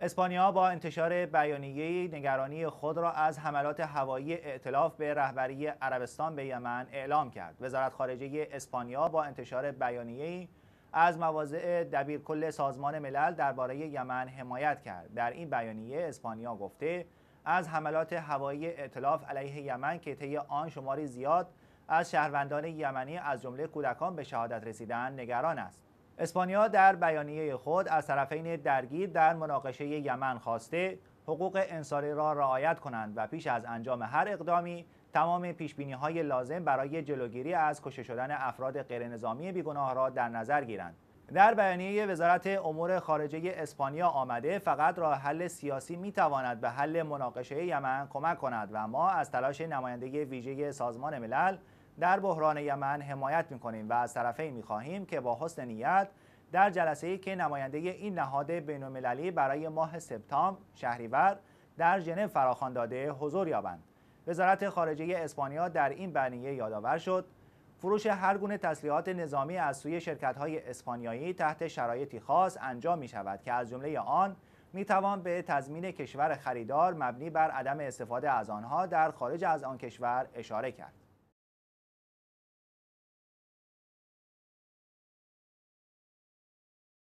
اسپانیا با انتشار بیانیه نگرانی خود را از حملات هوایی ائتلاف به رهبری عربستان به یمن اعلام کرد. وزارت خارجه اسپانیا با انتشار بیانیه از مواضع دبیرکل سازمان ملل درباره یمن حمایت کرد. در این بیانیه اسپانیا گفته از حملات هوایی ائتلاف علیه یمن که طی آن شماری زیاد از شهروندان یمنی از جمله کودکان به شهادت رسیدن نگران است. اسپانیا در بیانیه خود از طرفین درگیر در مناقشه یمن خواسته حقوق انصاری را رعایت کنند و پیش از انجام هر اقدامی تمام پیشبینی های لازم برای جلوگیری از کشته شدن افراد غیرنظامی بیگناه را در نظر گیرند. در بیانیه وزارت امور خارجه اسپانیا آمده فقط راه حل سیاسی می تواند به حل مناقشه یمن کمک کند و ما از تلاش نماینده ویژه سازمان ملل در بحران یمن حمایت کنیم و از می خواهیم که با حسن نیت در جلسه ای که نماینده این نهاد بینالمللی برای ماه سپتامبر شهریور در ژنو فراخوان داده حضور یابند وزارت خارجه اسپانیا در این برنیه یادآور شد فروش هر گونه تسلیحات نظامی از سوی های اسپانیایی تحت شرایطی خاص انجام می شود که از جمله آن می توان به تضمین کشور خریدار مبنی بر عدم استفاده از آنها در خارج از آن کشور اشاره کرد.